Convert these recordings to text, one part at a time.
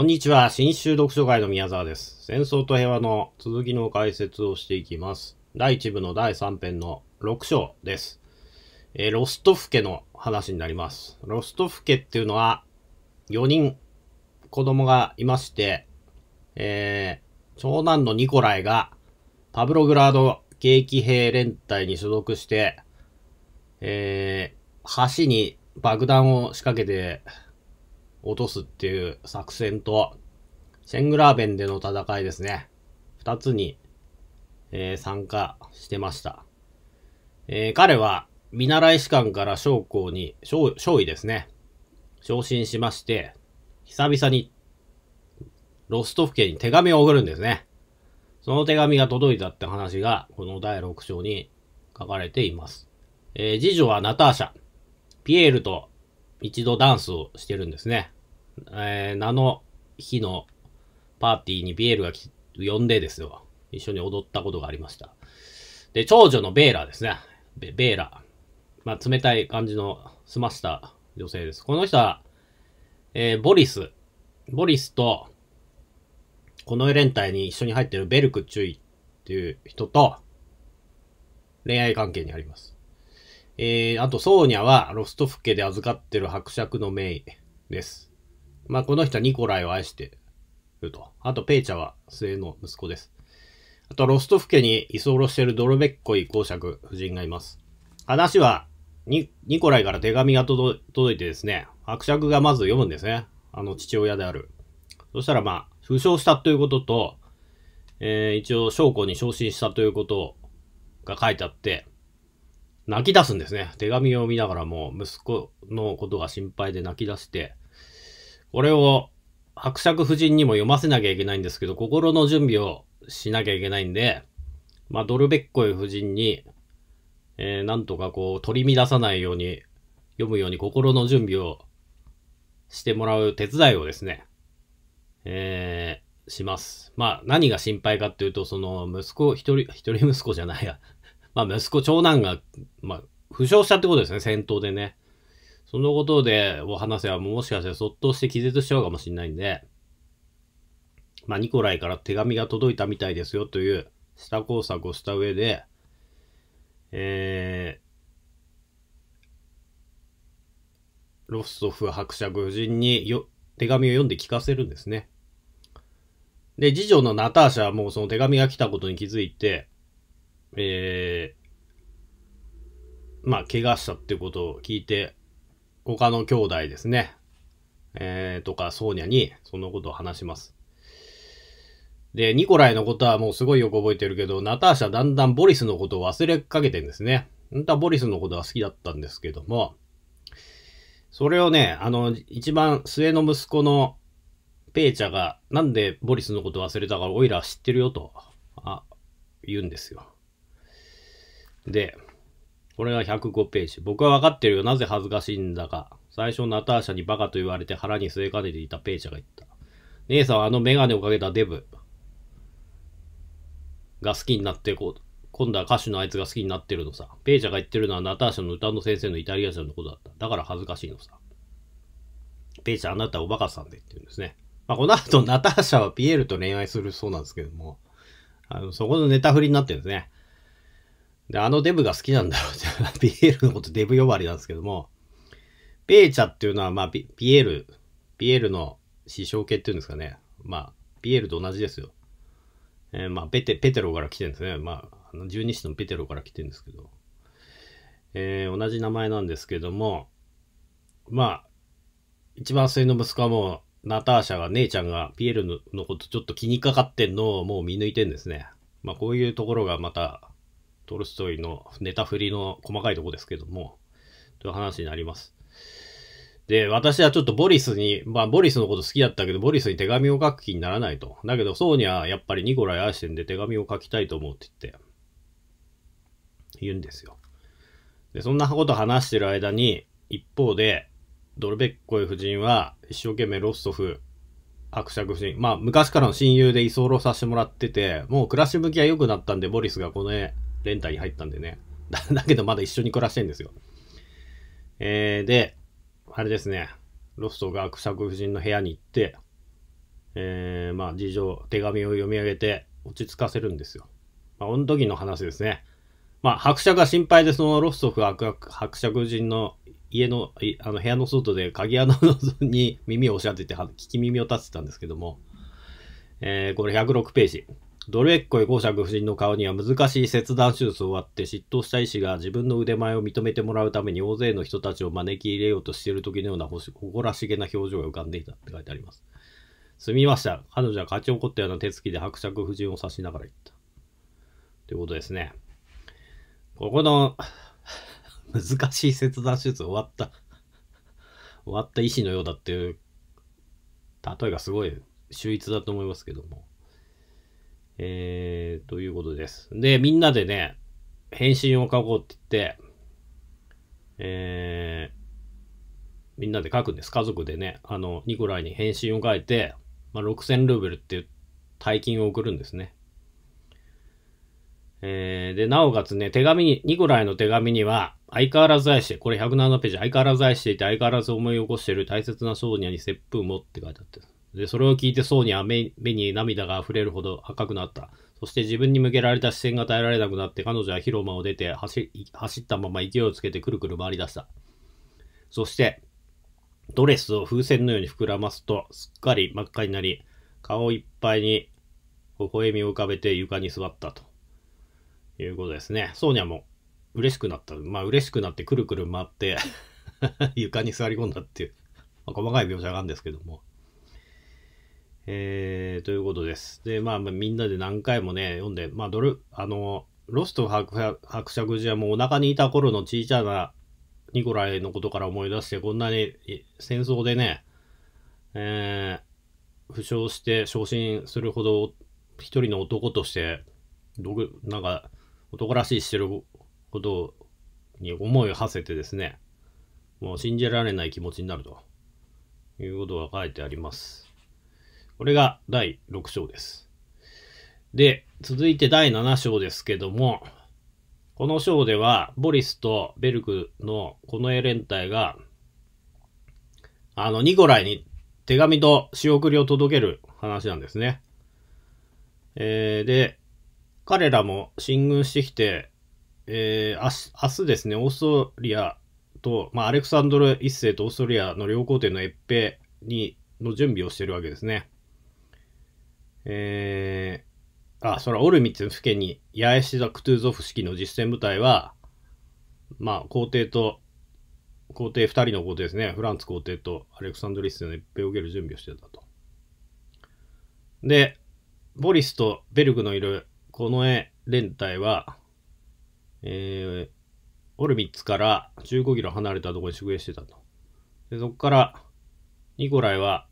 こんにちは。新州読書会の宮沢です。戦争と平和の続きの解説をしていきます。第1部の第3編の6章です。えー、ロストフ家の話になります。ロストフ家っていうのは、4人子供がいまして、えー、長男のニコライが、パブログラード景気兵連隊に所属して、えー、橋に爆弾を仕掛けて落とすっていう作戦と、シェングラーベンでの戦いですね。二つに、えー、参加してました。えー、彼は、見習い士官から将校に、将、将尉ですね。昇進しまして、久々に、ロストフケに手紙を送るんですね。その手紙が届いたって話が、この第6章に書かれています。えー、次女はナターシャ。ピエールと一度ダンスをしてるんですね。えー、名の日のパーティーにビエルが呼んでですよ。一緒に踊ったことがありました。で、長女のベーラですね。ベーラ。まあ、冷たい感じの澄ました女性です。この人は、えー、ボリス。ボリスと、この連隊に一緒に入ってるベルク注意っていう人と、恋愛関係にあります。えー、あと、ソーニャはロストフ家で預かってる伯爵の名医です。まあ、この人はニコライを愛してると。あと、ペイチャは末の息子です。あと、ロストフ家に居候しているドロベッコイ公爵夫人がいます。話はニ、ニコライから手紙が届いてですね、伯爵がまず読むんですね。あの、父親である。そしたら、まあ、負傷したということと、えー、一応、将校に昇進したということが書いてあって、泣き出すんですね。手紙を見ながらも息子のことが心配で泣き出して、これを伯爵夫人にも読ませなきゃいけないんですけど、心の準備をしなきゃいけないんで、まあ、ドルベッコイ夫人に、えー、なんとかこう取り乱さないように読むように心の準備をしてもらう手伝いをですね、えー、します。まあ、何が心配かっていうと、その、息子、一人、一人息子じゃないや、まあ、息子、長男が、まあ、負傷したってことですね、戦闘でね。そのことで、お話せはもしかしてそっとして気絶しちゃうかもしれないんで、まあ、ニコライから手紙が届いたみたいですよという下工作をした上で、えー、ロフソフ伯爵夫人によ手紙を読んで聞かせるんですね。で、次女のナターシャはもうその手紙が来たことに気づいて、えー、まあ、怪我したってことを聞いて、他の兄弟ですね、えー、とか、ソーニャに、そのことを話します。で、ニコライのことはもうすごいよく覚えてるけど、ナターシャだんだんボリスのことを忘れかけてんですね。本当はボリスのことが好きだったんですけども、それをね、あの、一番末の息子のペーチャが、なんでボリスのこと忘れたか、オイラ知ってるよと、あ、言うんですよ。で、これが105ページ。僕は分かってるよ。なぜ恥ずかしいんだか。最初ナターシャにバカと言われて腹に据えかねていたペイジャが言った。姉さんはあのメガネをかけたデブが好きになってこう。今度は歌手のあいつが好きになってるのさ。ペイジャが言ってるのはナターシャの歌の先生のイタリア人のことだった。だから恥ずかしいのさ。ペイジャあなたはおバカさんでって言うんですね。まあ、この後ナターシャはピエールと恋愛するそうなんですけども、あのそこのネタ振りになってるんですね。で、あのデブが好きなんだろうって、ピエールのことデブ呼ばわりなんですけども、ペーチャっていうのは、まあピ、エール、ピエールの師匠系っていうんですかね。まあ、ピエールと同じですよ。えー、まあ、ペテ、ペテロから来てるんですね。まあ、あの十二使のペテロから来てるんですけど。えー、同じ名前なんですけども、まあ、一番末の息子はもう、ナターシャが、姉ちゃんがピエールのことちょっと気にかかってんのをもう見抜いてんですね。まあ、こういうところがまた、トルストイのネタ振りの細かいとこですけども、という話になります。で、私はちょっとボリスに、まあ、ボリスのこと好きだったけど、ボリスに手紙を書く気にならないと。だけど、そうにはやっぱりニコライ・アしシェンで手紙を書きたいと思うって言って、言うんですよ。で、そんなこと話してる間に、一方で、ドルベッコイ夫人は一生懸命ロストフ、伯爵夫人、まあ昔からの親友で居候させてもらってて、もう暮らし向きは良くなったんで、ボリスがこの絵、レンタに入ったんでね。だだけどまだ一緒に暮らしてんですよ。えー、で、あれですね、ロストが伯爵夫人の部屋に行って、えー、まあ、事情、手紙を読み上げて落ち着かせるんですよ。まあ、この時の話ですね。まあ、伯爵が心配で、そのロストフ伯爵夫人の家の、あの部屋の外で鍵穴に耳を押し当てて、聞き耳を立ててたんですけども、えー、これ106ページ。ドれっッコ公爵夫人の顔には難しい切断手術を割って嫉妬した医師が自分の腕前を認めてもらうために大勢の人たちを招き入れようとしている時のような誇らしげな表情が浮かんでいたって書いてあります。すみました。彼女は勝ち怒ったような手つきで伯爵夫人を指しながら言った。ということですね。ここの難しい切断手術終わった終わった医師のようだっていう、例えがすごい秀逸だと思いますけども。えー、ということです。で、みんなでね、返信を書こうって言って、えー、みんなで書くんです。家族でね、あの、ニコライに返信を書いて、まあ、6000ルーブルっていう大金を送るんですね。えー、で、なおかつね、手紙に、ニコライの手紙には、相変わらず愛して、これ107ページ、相変わらず愛していて、相変わらず思い起こしている大切な少年に接吻もって書いてあってで、それを聞いてそうには目に涙が溢れるほど赤くなった。そして自分に向けられた視線が耐えられなくなって彼女は広間を出て走ったまま勢いをつけてくるくる回り出した。そして、ドレスを風船のように膨らますと、すっかり真っ赤になり、顔いっぱいに微笑みを浮かべて床に座ったということですね。ソーニャも嬉しくなった。まあ嬉しくなってくるくる回って 床に座り込んだっていう、まあ、細かい描写があるんですけども。えー、ということです。で、まあ、まあ、みんなで何回もね、読んで、まあ、ドル、あの、ロスト伯爵寺はもうお腹にいた頃の小さなニコライのことから思い出して、こんなに戦争でね、えー、負傷して昇進するほど一人の男として、どぐ、なんか、男らしいしてることに思いを馳せてですね、もう信じられない気持ちになるということが書いてあります。これが第6章です。で、続いて第7章ですけども、この章では、ボリスとベルクのこの絵連隊が、あの、ニコライに手紙と仕送りを届ける話なんですね。えー、で、彼らも進軍してきて、えー、明日ですね、オーストリアと、まあ、アレクサンドル1世とオーストリアの両皇帝の閲兵に、の準備をしてるわけですね。えー、あ、それはオルミツ付近にヤエシザ・クトゥーゾフ式の実戦部隊は、まあ、皇帝と、皇帝二人の皇帝ですね。フランツ皇帝とアレクサンドリスの一平を受ける準備をしてたと。で、ボリスとベルグのいるこの絵連隊は、えー、オルミッツから15キロ離れたところに宿営してたと。で、そこから、ニコライは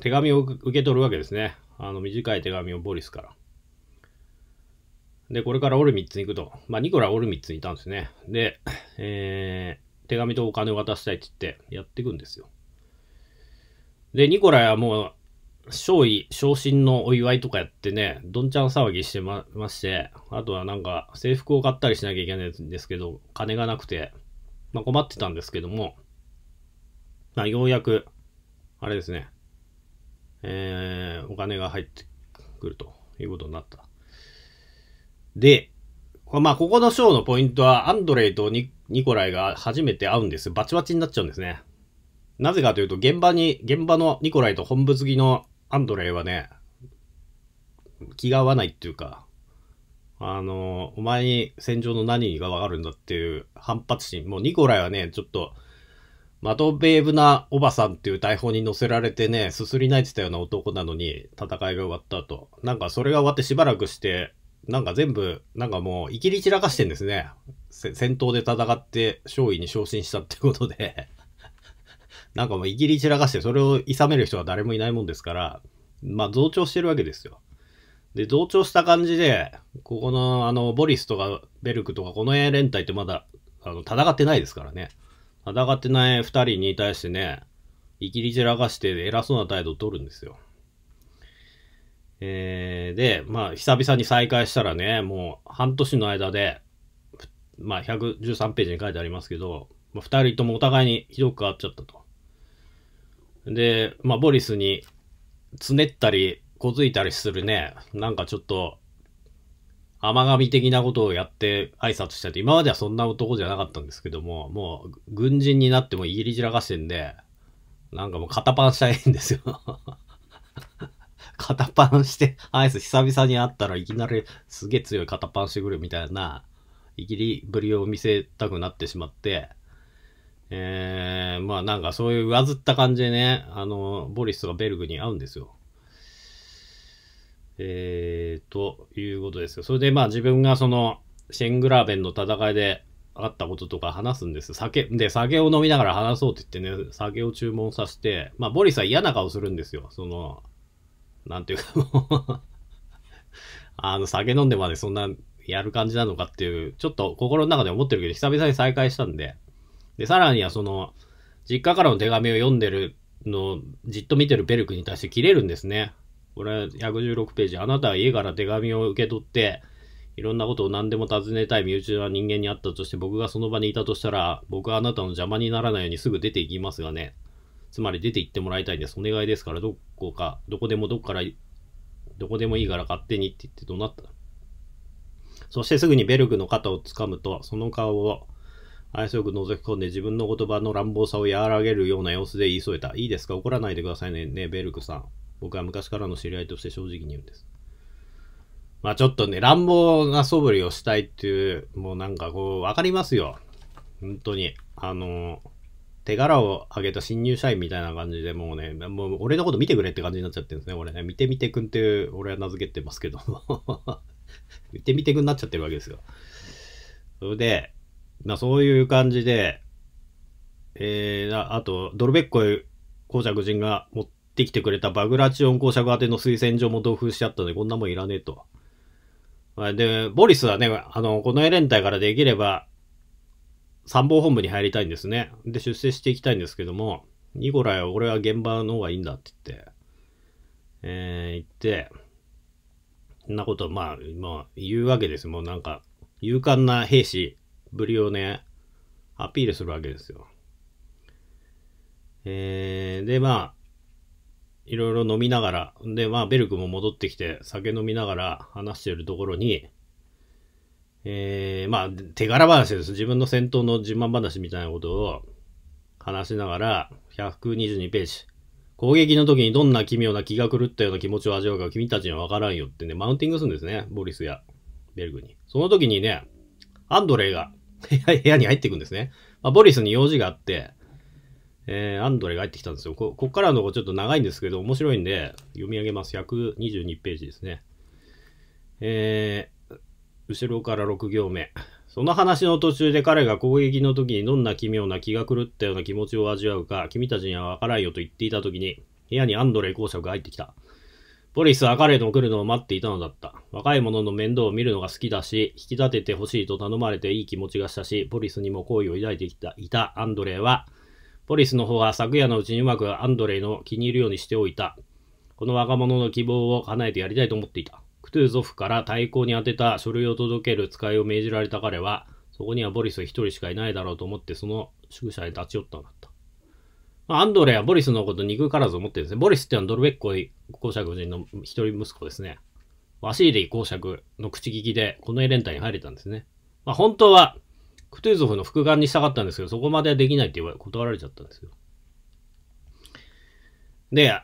手紙を受け取るわけですね。あの、短い手紙をボリスから。で、これからオルミッツに行くと。まあ、ニコラオルミッツにいたんですね。で、えー、手紙とお金を渡したいって言って、やっていくんですよ。で、ニコラはもう、勝利、昇進のお祝いとかやってね、どんちゃん騒ぎしてままして、あとはなんか制服を買ったりしなきゃいけないんですけど、金がなくて、まあ困ってたんですけども、まあようやく、あれですね、えー、お金が入ってくるということになった。で、まあ、ここのショーのポイントは、アンドレイとニコライが初めて会うんです。バチバチになっちゃうんですね。なぜかというと、現場に、現場のニコライと本部好きのアンドレイはね、気が合わないっていうか、あの、お前に戦場の何がわかるんだっていう反発心。もうニコライはね、ちょっと、マドベーブなおばさんっていう台本に載せられてね、すすり泣いてたような男なのに、戦いが終わった後。なんかそれが終わってしばらくして、なんか全部、なんかもう、いきり散らかしてんですね。戦闘で戦って、勝利に昇進したってことで なんかもういきり散らかして、それを諌める人は誰もいないもんですから、まあ増長してるわけですよ。で、増長した感じで、ここの、あの、ボリスとかベルクとか、この辺連隊ってまだ、あの、戦ってないですからね。戦ってない2人に対してね、いきり散らかして偉そうな態度を取るんですよ。えー、で、まあ、久々に再会したらね、もう半年の間で、まあ、113ページに書いてありますけど、まあ、2人ともお互いにひどく変わっちゃったと。で、まあ、ボリスに、つねったり、こづいたりするね、なんかちょっと、甘神的なことをやって挨拶したって、今まではそんな男じゃなかったんですけども、もう軍人になってもイギリスらかしてんで、なんかもう肩パンしたいんですよ肩パンしてアイス久々に会ったらいきなりすげえ強い肩パンしてくるみたいな、イギリぶりを見せたくなってしまって、えー、まあなんかそういう上ずった感じでね、あの、ボリスがベルグに会うんですよ。えー、ということですよ。それでまあ自分がその、シェングラーベンの戦いであったこととか話すんです。酒、で、酒を飲みながら話そうって言ってね、酒を注文させて、まあ、ボリスは嫌な顔するんですよ。その、なんていうかもうあの、酒飲んでまでそんなやる感じなのかっていう、ちょっと心の中で思ってるけど、久々に再会したんで、で、さらにはその、実家からの手紙を読んでるのをじっと見てるベルクに対して切れるんですね。これ116ページ。あなたは家から手紙を受け取って、いろんなことを何でも尋ねたい身内な人間に会ったとして、僕がその場にいたとしたら、僕はあなたの邪魔にならないようにすぐ出て行きますがね。つまり出て行ってもらいたいんです。お願いですから、どこか、どこでもどっから、どこでもいいから勝手にって言って怒鳴った。そしてすぐにベルクの肩をつかむと、その顔を愛想よく覗き込んで自分の言葉の乱暴さを和らげるような様子で言い添えた。いいですか怒らないでくださいね、ねベルクさん。僕は昔からの知り合いとして正直に言うんです。まあちょっとね、乱暴な素振りをしたいっていう、もうなんかこう、わかりますよ。本当に。あの、手柄を上げた新入社員みたいな感じでもうね、もう俺のこと見てくれって感じになっちゃってるんですね、俺ね。見てみてくんっていう、俺は名付けてますけど 見てみてくんなっちゃってるわけですよ。それで、まあそういう感じで、えー、あと、ドルベッコイ、紅茶人が持ってってきてくれたバグラチオン公爵宛ての推薦状も同封しちゃったので、こんなもんいらねえと。で、ボリスはね、あの、このエレン隊からできれば、参謀本部に入りたいんですね。で、出世していきたいんですけども、ニコライは俺は現場の方がいいんだって言って、えー、言って、そんなこと、まあ、まあ、言うわけです。もうなんか、勇敢な兵士ぶりをね、アピールするわけですよ。えー、で、まあ、いろいろ飲みながら、で、まあ、ベルクも戻ってきて、酒飲みながら話してるところに、えー、まあ、手柄話です。自分の戦闘の自慢話みたいなことを話しながら、122ページ。攻撃の時にどんな奇妙な気が狂ったような気持ちを味わうか君たちにはわからんよってね、マウンティングするんですね。ボリスやベルグに。その時にね、アンドレイが部屋に入っていくんですね。まあ、ボリスに用事があって、えー、アンドレが入ってきたんですよ。ここっからのとこちょっと長いんですけど、面白いんで、読み上げます。122ページですね。えー、後ろから6行目。その話の途中で彼が攻撃の時にどんな奇妙な気が狂ったような気持ちを味わうか、君たちにはわからんよと言っていた時に、部屋にアンドレ公爵が入ってきた。ポリスは彼の来るのを待っていたのだった。若い者の面倒を見るのが好きだし、引き立ててほしいと頼まれていい気持ちがしたし、ポリスにも好意を抱いてきたいたアンドレは、ポリスの方は昨夜のうちにうまくアンドレイの気に入るようにしておいた。この若者の希望を叶えてやりたいと思っていた。クトゥーゾフから対抗に当てた書類を届ける使いを命じられた彼は、そこにはボリス一人しかいないだろうと思ってその宿舎へ立ち寄ったのだった。まあ、アンドレイはボリスのこと憎からず思ってるんですね。ボリスってのはドルベッコイ公爵夫人の一人息子ですね。ワシーリー公爵の口利きでこのエレンタに入れたんですね。まあ、本当はクトゥーゾフの復眼にしたかったんですけど、そこまではできないって言われ、断られちゃったんですよ。で、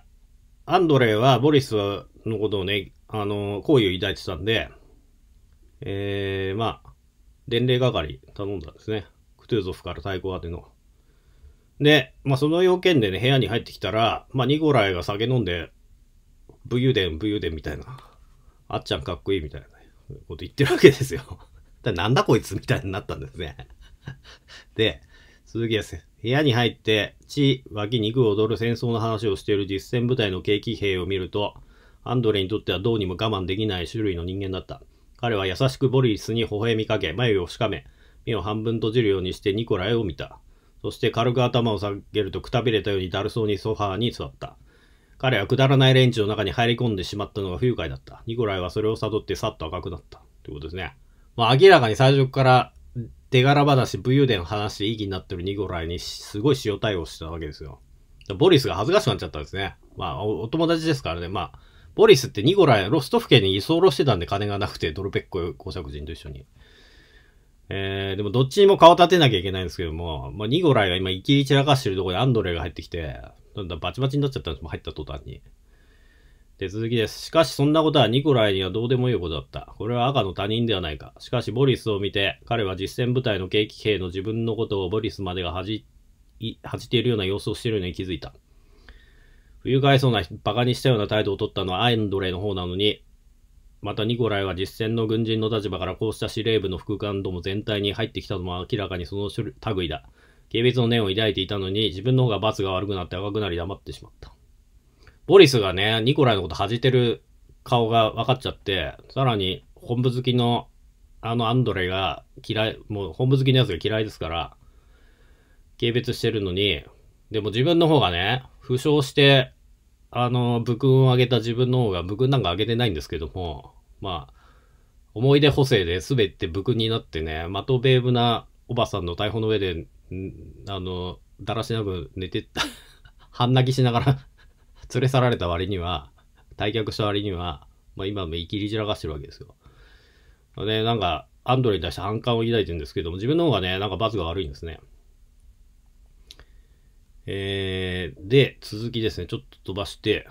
アンドレイはボリスのことをね、あの、好意を抱いてたんで、えー、まあ、伝令係頼んだんですね。クトゥーゾフから太鼓当ての。で、まあその要件でね、部屋に入ってきたら、まあニコライが酒飲んで、武勇伝、武勇伝みたいな、あっちゃんかっこいいみたいなこと言ってるわけですよだなんだこいつみたいになったんですね。で、続きです。部屋に入って、血、脇、肉を踊る戦争の話をしている実戦部隊の景気兵を見ると、アンドレにとってはどうにも我慢できない種類の人間だった。彼は優しくボリスに微笑みかけ、眉をしかめ、目を半分閉じるようにしてニコライを見た。そして軽く頭を下げるとくたびれたようにだるそうにソファーに座った。彼はくだらない連中の中に入り込んでしまったのが不愉快だった。ニコライはそれを悟ってさっと赤くなった。ということですね。まあ、明らかに最初から手柄話、武勇伝の話で意義になってるニゴライにすごい塩対応してたわけですよ。ボリスが恥ずかしくなっちゃったんですね。まあお、お友達ですからね。まあ、ボリスってニゴライ、ロストフ家に居候してたんで金がなくて、ドルペッコ公爵人と一緒に。えー、でもどっちにも顔立てなきゃいけないんですけども、まあ、ニゴライが今いきり散らかしてるところアンドレが入ってきて、だんだんバチバチになっちゃったんですも入った途端に。手続きです。しかし、そんなことはニコライにはどうでもいいことだった。これは赤の他人ではないか。しかし、ボリスを見て、彼は実戦部隊の景気兵の自分のことをボリスまでが恥じ、恥じているような様子をしているように気づいた。不愉快そうな、馬鹿にしたような態度を取ったのはアインドレイの方なのに、またニコライは実戦の軍人の立場からこうした司令部の副官ども全体に入ってきたのも明らかにその類だ。軽蔑の念を抱いていたのに、自分の方が罰が悪くなって赤くなり黙ってしまった。ボリスがね、ニコライのこと恥じてる顔が分かっちゃって、さらに本部好きのあのアンドレが嫌い、もう本部好きのやつが嫌いですから、軽蔑してるのに、でも自分の方がね、負傷して、あの、武勲を上げた自分の方が、武勲なんか上げてないんですけども、まあ、思い出補正で全て武勲になってね、まとべーブなおばさんの逮捕の上で、あの、だらしなく寝てった。半泣きしながら連れ去られた割には、退却した割には、まあ、今も生きり散らかしてるわけですよ。ね、なんか、アンドレに対して反感を抱いてるんですけども、自分の方がね、なんか罰が悪いんですね。えー、で、続きですね、ちょっと飛ばして、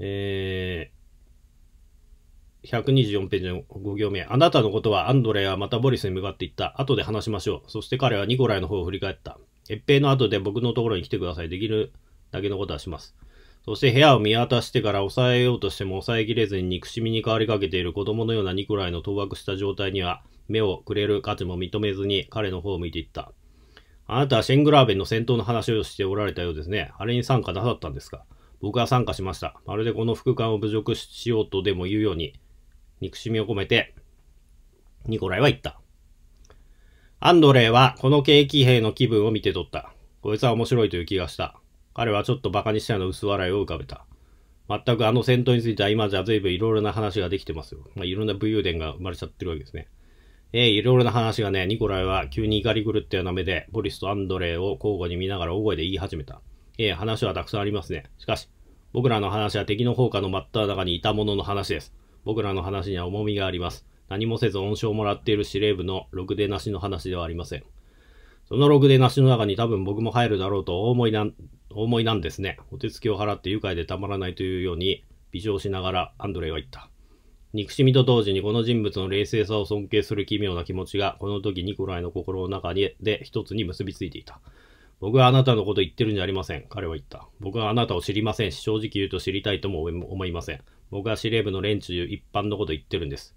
えー、124ページの5行目。あなたのことはアンドレはまたボリスに向かっていった。後で話しましょう。そして彼はニコライの方を振り返った。越平の後で僕のところに来てください。できるだけのことはします。そして部屋を見渡してから抑えようとしても抑えきれずに憎しみに変わりかけている子供のようなニコライの倒幕した状態には目をくれる価値も認めずに彼の方を向いていった。あなたはシェングラーベンの戦闘の話をしておられたようですね。あれに参加なさったんですか僕は参加しました。まるでこの副官を侮辱しようとでも言うように、憎しみを込めて、ニコライは言った。アンドレイはこの景気兵の気分を見て取った。こいつは面白いという気がした。彼はちょっと馬鹿にしたような薄笑いを浮かべた。全くあの戦闘については今じゃ随分いろいろな話ができてますよ。まあ、いろんな武勇伝が生まれちゃってるわけですね。えー、いろいろな話がね、ニコライは急に怒り狂ったような目で、ボリスとアンドレーを交互に見ながら大声で言い始めた。えー、話はたくさんありますね。しかし、僕らの話は敵の放火の真った中にいた者の話です。僕らの話には重みがあります。何もせず恩賞をもらっている司令部のろくでなしの話ではありません。そのログで梨の中に多分僕も入るだろうとお思いな、お思いなんですね。お手つきを払って愉快でたまらないというように、微笑しながらアンドレイは言った。憎しみと同時にこの人物の冷静さを尊敬する奇妙な気持ちが、この時ニコライの心の中にで一つに結びついていた。僕はあなたのこと言ってるんじゃありません。彼は言った。僕はあなたを知りませんし、正直言うと知りたいとも思いません。僕は司令部の連中一般のこと言ってるんです。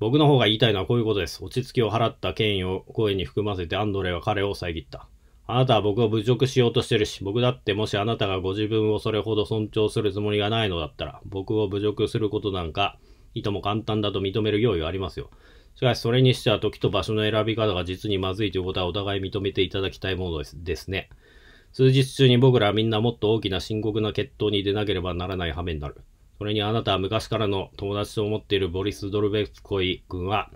僕の方が言いたいのはこういうことです。落ち着きを払った権威を声に含ませてアンドレは彼を遮った。あなたは僕を侮辱しようとしてるし、僕だってもしあなたがご自分をそれほど尊重するつもりがないのだったら、僕を侮辱することなんか、いとも簡単だと認める用意がありますよ。しかし、それにしては時と場所の選び方が実にまずいということはお互い認めていただきたいものですね。数日中に僕らはみんなもっと大きな深刻な決闘に出なければならない羽目になる。それにあなたは昔からの友達と思っているボリス・ドルベツコイ君は、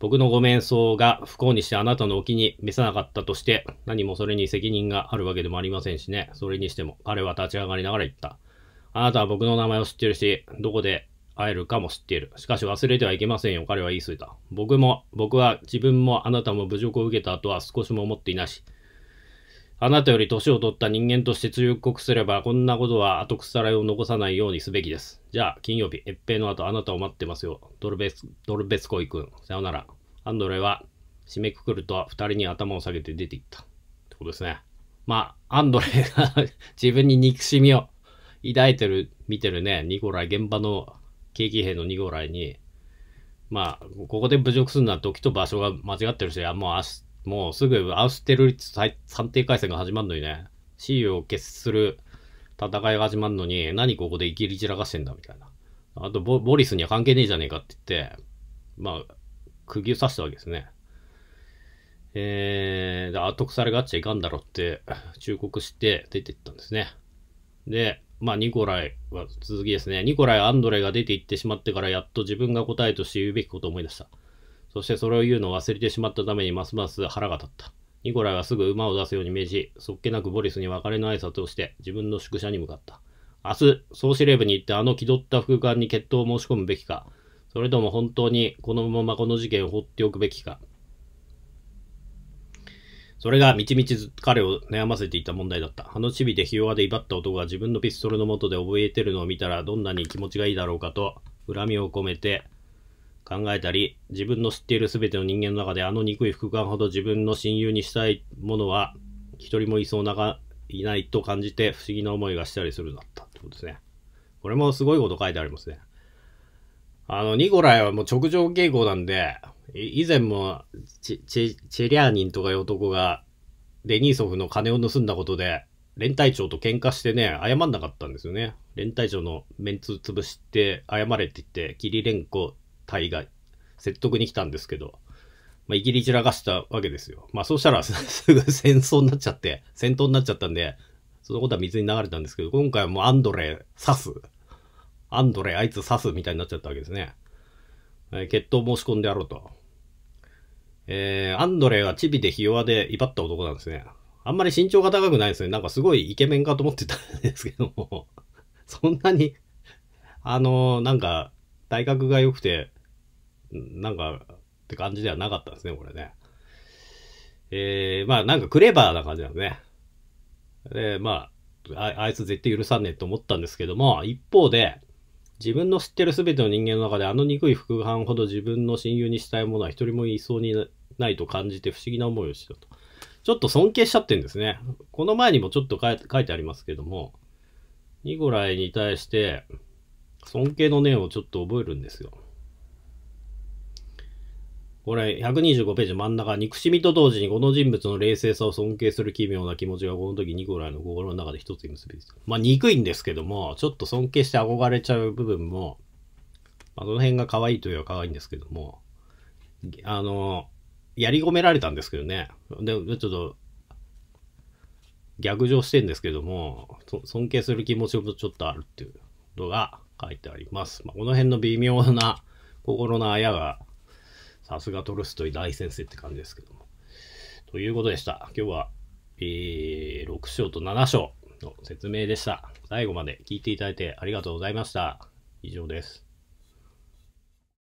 僕のご面相が不幸にしてあなたのお気に召さなかったとして、何もそれに責任があるわけでもありませんしね。それにしても、彼は立ち上がりながら言った。あなたは僕の名前を知ってるし、どこで会えるかも知っている。しかし忘れてはいけませんよ。彼は言い過ぎた。僕も、僕は自分もあなたも侮辱を受けた後は少しも思っていないし、あなたより年を取った人間として通告すれば、こんなことは後腐れを残さないようにすべきです。じゃあ、金曜日、越平の後、あなたを待ってますよ。ドルベス、ドルベスコイ君、さよなら。アンドレは、締めくくると、二人に頭を下げて出ていった。ってことですね。まあ、アンドレが自分に憎しみを抱いてる、見てるね、ニコライ、現場の景気兵のニコライに、まあ、ここで侮辱するのは時と場所が間違ってるし、もう明日、もうすぐアウステルリッツ算定回戦が始まるのにね、c を決する戦いが始まるのに、何ここで生きり散らかしてんだみたいな。あとボ、ボリスには関係ねえじゃねえかって言って、まあ、釘を刺したわけですね。えー、得されがっちゃいかんだろって忠告して出てったんですね。で、まあ、ニコライは続きですね。ニコライ、アンドレが出て行ってしまってから、やっと自分が答えとして言うべきことを思い出した。そしてそれを言うのを忘れてしまったためにますます腹が立った。ニコライはすぐ馬を出すように命じ、そっけなくボリスに別れの挨拶をして自分の宿舎に向かった。明日、総司令部に行ってあの気取った空間に決闘を申し込むべきか、それとも本当にこのままこの事件を放っておくべきか。それがみちみち彼を悩ませていた問題だった。あのチビでひ弱で威張った男が自分のピストルの元で覚えてるのを見たらどんなに気持ちがいいだろうかと恨みを込めて考えたり、自分の知っている全ての人間の中であの憎い副官ほど自分の親友にしたいものは一人もいそうなが、いないと感じて不思議な思いがしたりするだったってことですね。これもすごいこと書いてありますね。あの、ニコライはもう直上傾向なんで、以前もチチチェリャーニンとかいう男がデニーソフの金を盗んだことで、連隊長と喧嘩してね、謝んなかったんですよね。連隊長のメンツ潰して謝れって言って、キリレンコ、大概。説得に来たんですけど、まあ、ギきり散らかしたわけですよ。まあ、そうしたら すぐ戦争になっちゃって、戦闘になっちゃったんで、そのことは水に流れたんですけど、今回はもうアンドレ刺す。アンドレあいつ刺すみたいになっちゃったわけですね。えー、決闘申し込んでやろうと。えー、アンドレはチビでひ弱で威張った男なんですね。あんまり身長が高くないですね。なんかすごいイケメンかと思ってたんですけども、そんなにあのー、なんか、体格が良くて、なんか、って感じではなかったですね、これね。えー、まあなんかクレバーな感じなんですね。で、まあ、ああいつ絶対許さねえと思ったんですけども、一方で、自分の知ってる全ての人間の中であの憎い副反ほど自分の親友にしたいものは一人もいそうにないと感じて不思議な思いをしたと。ちょっと尊敬しちゃってんですね。この前にもちょっと書いてありますけども、ニゴライに対して尊敬の念をちょっと覚えるんですよ。これ、125ページ真ん中、憎しみと同時にこの人物の冷静さを尊敬する奇妙な気持ちがこの時ニコライの心の中で一つに結びつまあ、憎いんですけども、ちょっと尊敬して憧れちゃう部分も、まあ、その辺が可愛いといえば可愛いんですけども、あの、やり込められたんですけどね。で、ちょっと、逆上してんですけども、尊敬する気持ちもちょっとあるっていうのが書いてあります。まあ、この辺の微妙な心のあやがさすがトルストイ大先生って感じですけども。ということでした。今日は、えー、6章と7章の説明でした。最後まで聞いていただいてありがとうございました。以上です。